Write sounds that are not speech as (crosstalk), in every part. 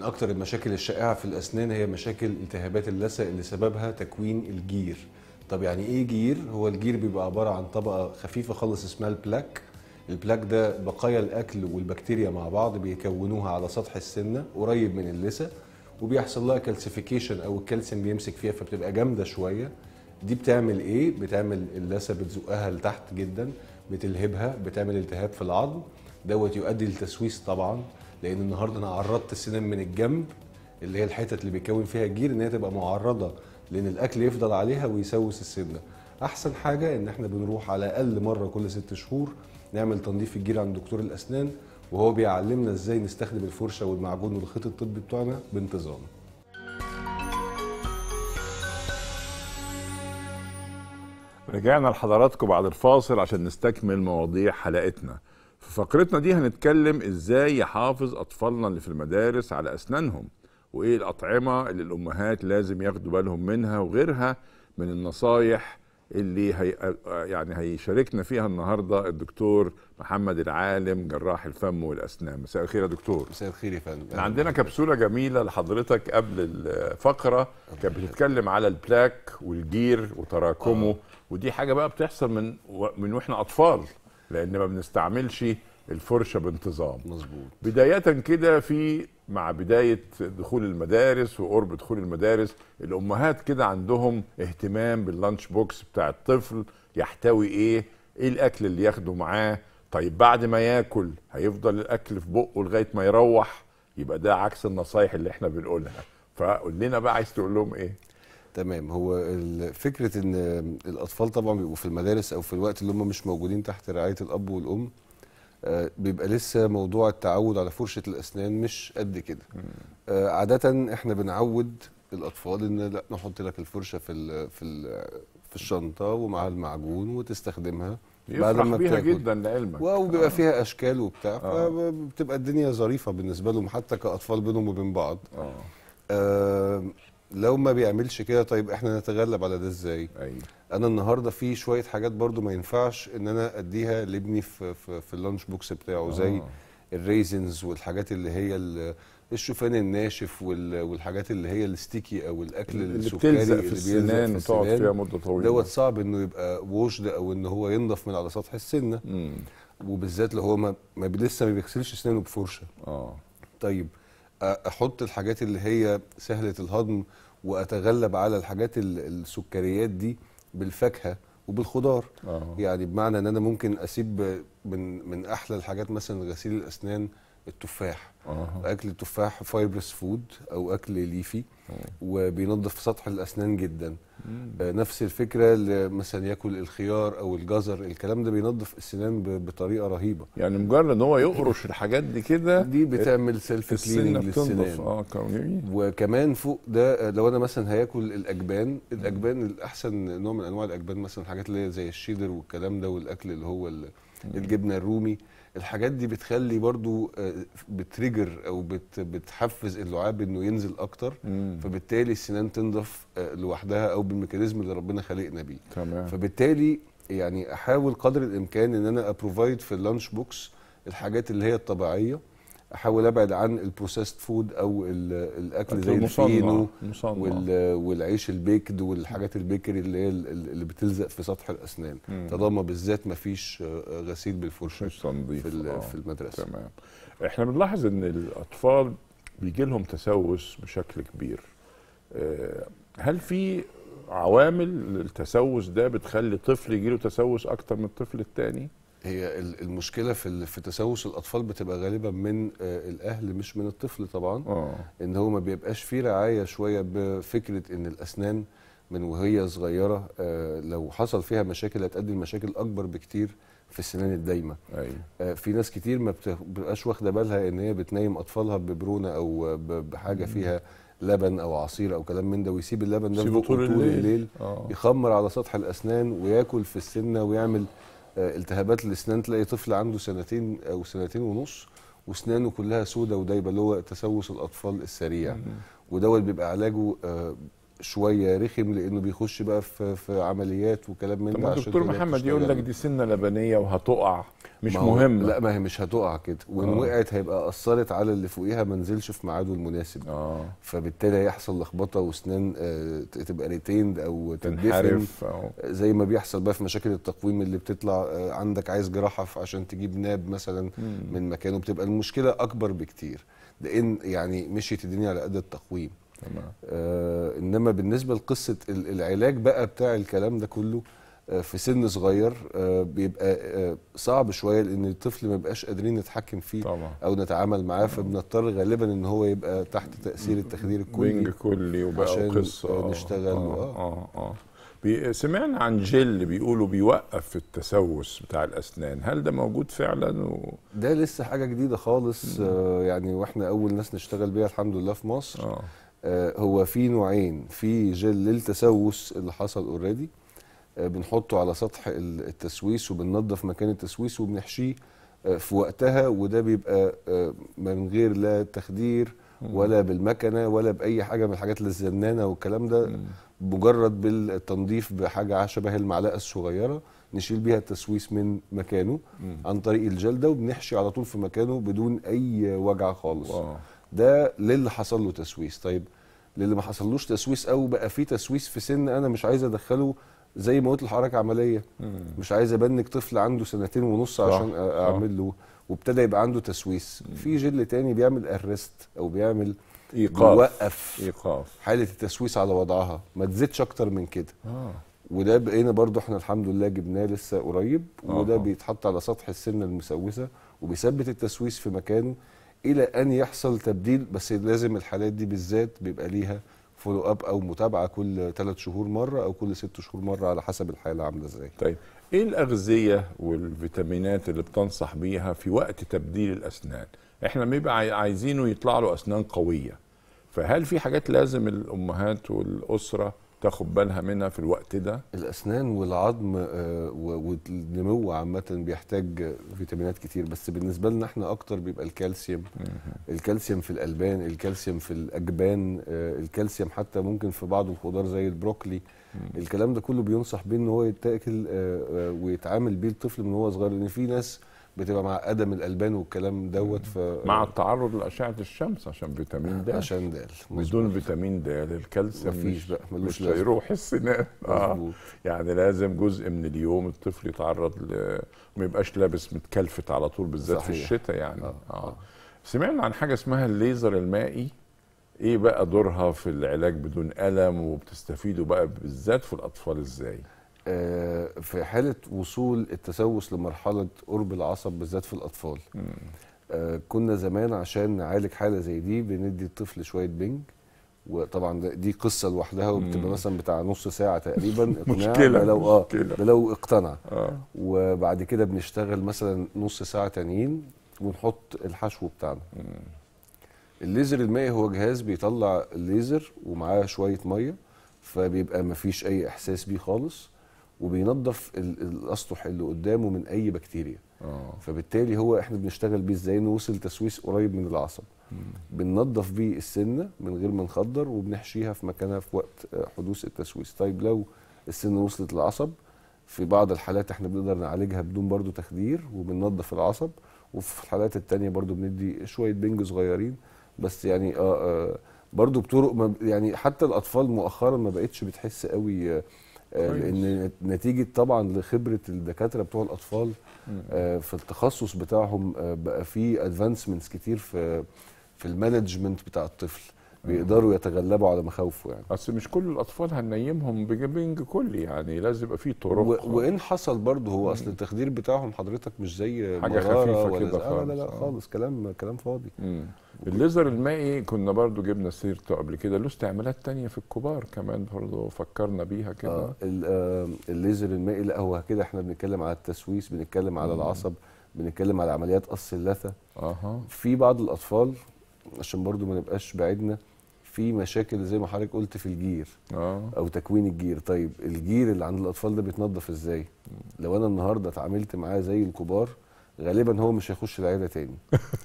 من أكثر المشاكل الشائعة في الأسنان هي مشاكل التهابات اللثة اللي سببها تكوين الجير طب يعني إيه جير؟ هو الجير بيبقى عبارة عن طبقة خفيفة خالص اسمها البلاك البلاك ده بقايا الأكل والبكتيريا مع بعض بيكونوها على سطح السنة قريب من اللثة وبيحصل لها كالسيفيكيشن أو الكالسيوم بيمسك فيها فبتبقى جامدة شوية دي بتعمل إيه؟ بتعمل اللثة بتزقها لتحت جدا بتلهبها بتعمل التهاب في العظم دوت يؤدي لتسويس طبعا لان النهارده انا عرضت السنان من الجنب اللي هي الحتت اللي بيكون فيها الجير ان هي تبقى معرضه لان الاكل يفضل عليها ويسوس السنه احسن حاجه ان احنا بنروح على الاقل مره كل ست شهور نعمل تنظيف الجير عند دكتور الاسنان وهو بيعلمنا ازاي نستخدم الفرشه والمعجون والخيط الطبي بتوعنا بانتظام رجعنا لحضراتكم بعد الفاصل عشان نستكمل مواضيع حلقتنا في فقرتنا دي هنتكلم ازاي يحافظ اطفالنا اللي في المدارس على اسنانهم وايه الاطعمه اللي الامهات لازم ياخدوا بالهم منها وغيرها من النصايح اللي هي يعني هيشاركنا فيها النهارده الدكتور محمد العالم جراح الفم والاسنان مساء الخير يا دكتور مساء الخير يا فندم عندنا كبسوله جميله لحضرتك قبل الفقره كانت بتتكلم على البلاك والجير وتراكمه آه. ودي حاجه بقى بتحصل من و... من واحنا اطفال لان ما بنستعملش الفرشه بانتظام مظبوط بدايه كده في مع بدايه دخول المدارس وقرب دخول المدارس الامهات كده عندهم اهتمام باللانش بوكس بتاع الطفل يحتوي ايه ايه الاكل اللي ياخده معاه طيب بعد ما ياكل هيفضل الاكل في بقه لغايه ما يروح يبقى ده عكس النصايح اللي احنا بنقولها فقول لنا بقى عايز تقول لهم ايه تمام هو فكره ان الاطفال طبعا بيبقوا في المدارس او في الوقت اللي هم مش موجودين تحت رعايه الاب والام آه، بيبقى لسه موضوع التعود على فرشه الاسنان مش قد كده آه، عاده احنا بنعود الاطفال ان لا نحط لك الفرشه في الـ في الـ في الشنطه ومعاها المعجون وتستخدمها بعد ما بيها بتاكل. جدا لعلمك وبيبقى آه. فيها اشكال وبتاع آه. فبتبقى الدنيا ظريفه بالنسبه لهم حتى كاطفال بينهم وبين بعض آه. آه لو ما بيعملش كده طيب احنا نتغلب على ده ازاي أيوة. انا النهارده في شويه حاجات برضو ما ينفعش ان انا اديها لابني في في, في اللانش بوكس بتاعه آه. زي الريزنز والحاجات اللي هي الشوفان الناشف والحاجات اللي هي الستيكي او الاكل اللي السكري بتلزق في السنان وتقعد فيها مده طويله دوت صعب انه يبقى ووشد او ان هو ينضف من على سطح السنه وبالذات لو هو ما, ما لسه ما بيغسلش سنانه بفرشه اه طيب احط الحاجات اللي هي سهله الهضم واتغلب على الحاجات السكريات دي بالفاكهه وبالخضار أوه. يعني بمعنى ان انا ممكن اسيب من من احلى الحاجات مثلا غسيل الاسنان التفاح أوه. اكل التفاح فايبرس فود او اكل ليفي أوه. وبينظف سطح الاسنان جدا مم. آه، نفس الفكره مثلا ياكل الخيار او الجزر الكلام ده بينظف السنان بطريقه رهيبه يعني مجرد ان هو يقرش الحاجات دي كده دي بتعمل سيلف كليننج للسنان اه جميل وكمان فوق ده آه، لو انا مثلا هياكل الاجبان الاجبان الاحسن نوع من انواع الاجبان مثلا الحاجات اللي هي زي الشيدر والكلام ده والاكل اللي هو اللي الجبنه الرومي الحاجات دي بتخلي برضو آه، بتريجر او بتحفز اللعاب انه ينزل اكتر مم. فبالتالي السنان تنضف آه، لوحدها او بالميكانيزم اللي ربنا خلقنا بيه تمام. فبالتالي يعني احاول قدر الامكان ان انا ابروفايد في اللانش بوكس الحاجات اللي هي الطبيعيه احاول ابعد عن البروسيسد فود او الاكل زي الفينو والعيش البيكد والحاجات البيكري اللي هي اللي بتلزق في سطح الاسنان طالما بالذات ما فيش آه، غسيل بالفرشه في, آه. في المدرسه تمام احنا بنلاحظ ان الاطفال بيجي لهم تسوس بشكل كبير آه، هل في عوامل التسوس ده بتخلي طفل يجيله تسوس اكتر من الطفل الثاني هي المشكله في في تسوس الاطفال بتبقى غالبا من آه، الاهل مش من الطفل طبعا أوه. ان هو ما بيبقاش فيه رعايه شويه بفكره ان الاسنان من وهي صغيره آه، لو حصل فيها مشاكل هتؤدي لمشاكل اكبر بكتير في السنان الدايمه أيوة. آه، في ناس كتير ما بتبقاش واخده بالها ان هي بتنيم اطفالها ببرونه او بحاجه فيها لبن او عصير او كلام من ده ويسيب اللبن ده طول الليل, الليل. يخمر على سطح الاسنان وياكل في السنه ويعمل التهابات الاسنان تلاقي طفل عنده سنتين او سنتين ونص واسنانه كلها سودة ودايبه اللي هو تسوس الاطفال السريع ودوت بيبقى علاجه آه، شويه رخم لانه بيخش بقى في, في عمليات وكلام من ده عشان دكتور محمد يقول لك دي سنه لبنيه وهتقع مش مهم لا ما هي مش هتقع كده وان آه. وقعت هيبقى اثرت على اللي فوقيها ما نزلش في ميعاده المناسب آه. فبالتالي هيحصل لخبطه واسنان آه تبقى ريتيند او تنحرف آه، زي ما بيحصل بقى في مشاكل التقويم اللي بتطلع آه عندك عايز جراحه عشان تجيب ناب مثلا مم. من مكانه بتبقى المشكله اكبر بكتير لان يعني مشيت الدنيا على قد التقويم نعم. آه انما بالنسبه لقصه العلاج بقى بتاع الكلام ده كله آه في سن صغير آه بيبقى آه صعب شويه لان الطفل ما بيبقاش قادرين نتحكم فيه طبعا. او نتعامل معاه فبنضطر غالبا ان هو يبقى تحت تاثير التخدير الكلي وينج كلي وبقى قصه آه، نشتغل اه اه, آه, آه. سمعنا عن جل بيقولوا بيوقف التسوس بتاع الاسنان هل ده موجود فعلا و... ده لسه حاجه جديده خالص آه يعني واحنا اول ناس نشتغل بيها الحمد لله في مصر آه. آه، هو في نوعين في جل للتسوس اللي حصل اوريدي آه، بنحطه على سطح التسويس وبننظف مكان التسويس وبنحشيه آه، في وقتها وده بيبقى من غير لا تخدير ولا بالمكنه ولا باي حاجه من الحاجات الزنانه والكلام ده مجرد بالتنظيف بحاجه شبه المعلقه الصغيره نشيل بيها التسويس من مكانه عن طريق الجلده وبنحشي على طول في مكانه بدون اي وجع خالص ده للي حصل له تسويس طيب للي ما حصلوش تسويس او بقى فيه تسويس في سن انا مش عايز ادخله زي ما قلت لحضرتك عمليه مش عايز ابنك طفل عنده سنتين ونص عشان اعمل له وابتدى يبقى عنده تسويس في جل تاني بيعمل ارست او بيعمل ايقاف بيوقف ايقاف حاله التسويس على وضعها ما تزيدش اكتر من كده آه. وده بقينا برضو احنا الحمد لله جبناه لسه قريب آه، وده آه. بيتحط على سطح السنه المسوسه وبيثبت التسويس في مكانه الى ان يحصل تبديل بس لازم الحالات دي بالذات بيبقى ليها فولو اب او متابعه كل ثلاث شهور مره او كل ست شهور مره على حسب الحاله عامله ازاي. طيب ايه الاغذيه والفيتامينات اللي بتنصح بيها في وقت تبديل الاسنان؟ احنا بيبقى عايزينه يطلع له اسنان قويه. فهل في حاجات لازم الامهات والاسره تاخد بالها منها في الوقت ده الاسنان والعظم آه، والنمو عامه بيحتاج فيتامينات كتير بس بالنسبه لنا احنا اكتر بيبقى الكالسيوم الكالسيوم في الالبان الكالسيوم في الاجبان آه، الكالسيوم حتى ممكن في بعض الخضار زي البروكلي الكلام ده كله بينصح بيه ان هو يتاكل آه، ويتعامل بيه الطفل من هو صغير لان في ناس بتبقى مع ادم الالبان والكلام دوت ف مع التعرض لاشعه الشمس عشان فيتامين د عشان د بدون فيتامين د الكالسيوم مفيش بقى ملوش مش هيروح السنان (laughs) آه. يعني لازم جزء من اليوم الطفل يتعرض ل... ما يبقاش لابس متكلفت على طول بالذات في الشتاء يعني آه. آه. سمعنا عن حاجه اسمها الليزر المائي ايه بقى دورها في العلاج بدون الم وبتستفيدوا بقى بالذات في الاطفال ازاي آه، في حاله وصول التسوس لمرحله قرب العصب بالذات في الاطفال آه، كنا زمان عشان نعالج حاله زي دي بندي الطفل شويه بنج وطبعا دي قصه لوحدها وبتبقى مثلا بتاع نص ساعه تقريبا (laughs) مشكله ده لو اه بلو لو اقتنع آه. وبعد كده بنشتغل مثلا نص ساعه تانيين ونحط الحشو بتاعنا الليزر المائي هو جهاز بيطلع الليزر ومعاه شويه ميه فبيبقى مفيش اي احساس بيه خالص وبينظف الاسطح اللي قدامه من اي بكتيريا أوه. فبالتالي هو احنا بنشتغل بيه ازاي نوصل تسويس قريب من العصب بننظف بيه السنه من غير ما نخدر وبنحشيها في مكانها في وقت آه، حدوث التسويس طيب لو السنه وصلت للعصب في بعض الحالات احنا بنقدر نعالجها بدون برضو تخدير وبننظف العصب وفي الحالات التانية برضو بندي شويه بنج صغيرين بس يعني آه آه برضو بطرق يعني حتى الاطفال مؤخرا ما بقتش بتحس قوي آه لان نتيجه طبعا لخبره الدكاتره بتوع الاطفال آه، في التخصص بتاعهم آه، بقى في ادفانسمنتس كتير في في المانجمنت بتاع الطفل بيقدروا يتغلبوا على مخاوفه يعني بس مش كل الاطفال هننيمهم بجيبنج كلي يعني لازم يبقى في طرق و... وان حصل برضه هو اصل التخدير بتاعهم حضرتك مش زي حاجه خفيفه كده خالص آه، لا لا لا خالص كلام كلام فاضي مم. الليزر المائي كنا برضو جبنا سيرته قبل كده له استعمالات تانية في الكبار كمان برضو فكرنا بيها كده آه،, آه الليزر المائي لا هو كده احنا بنتكلم على التسويس بنتكلم على العصب بنتكلم على عمليات قص اللثه آه. في بعض الاطفال عشان برضو ما نبقاش بعدنا في مشاكل زي ما حضرتك قلت في الجير آه. او تكوين الجير طيب الجير اللي عند الاطفال ده بيتنظف ازاي لو انا النهارده اتعاملت معاه زي الكبار غالبا هو مش هيخش العياده تاني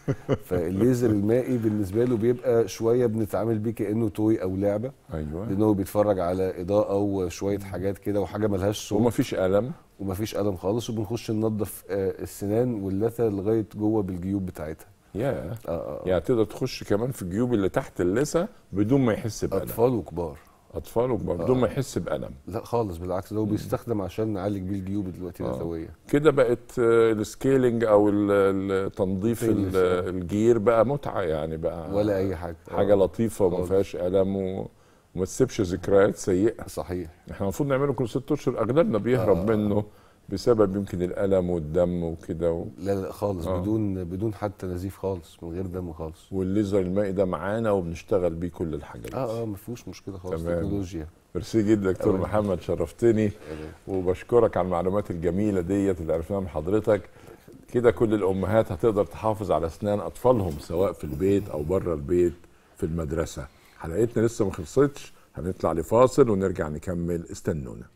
(laughs) فالليزر المائي بالنسبه له بيبقى شويه بنتعامل بيه كانه توي او لعبه ايوه لان هو بيتفرج على اضاءه وشويه حاجات كده وحاجه ملهاش صوت ومفيش الم ومفيش الم خالص وبنخش ننظف آه، السنان واللثه لغايه جوه بالجيوب بتاعتها يا yeah. آه،, آه،, آه. يعني تقدر تخش كمان في الجيوب اللي تحت اللثه بدون ما يحس بألم اطفال وكبار اطفاله بدون ما آه. يحس بالم لا خالص بالعكس ده هو بيستخدم عشان نعالج بيه الجيوب دلوقتي النسويه آه. كده بقت آه، السكيلينج او تنظيف آه. الجير بقى متعه يعني بقى ولا اي حاجه حاجه آه. لطيفه وما فيهاش الم و... وما تسيبش ذكريات سيئه صحيح احنا المفروض نعمله كل ست اشهر اغلبنا بيهرب آه. منه بسبب يمكن الالم والدم وكده و... لا لا خالص آه. بدون بدون حتى نزيف خالص من غير دم خالص والليزر المائي ده معانا وبنشتغل بيه كل الحاجات دي. اه اه ما فيهوش مشكله خالص تمام. تكنولوجيا ميرسي جدا دكتور محمد شرفتني وبشكرك على المعلومات الجميله ديت اللي عرفناها من حضرتك كده كل الامهات هتقدر تحافظ على اسنان اطفالهم سواء في البيت او بره البيت في المدرسه حلقتنا لسه ما خلصتش هنطلع لفاصل ونرجع نكمل استنونا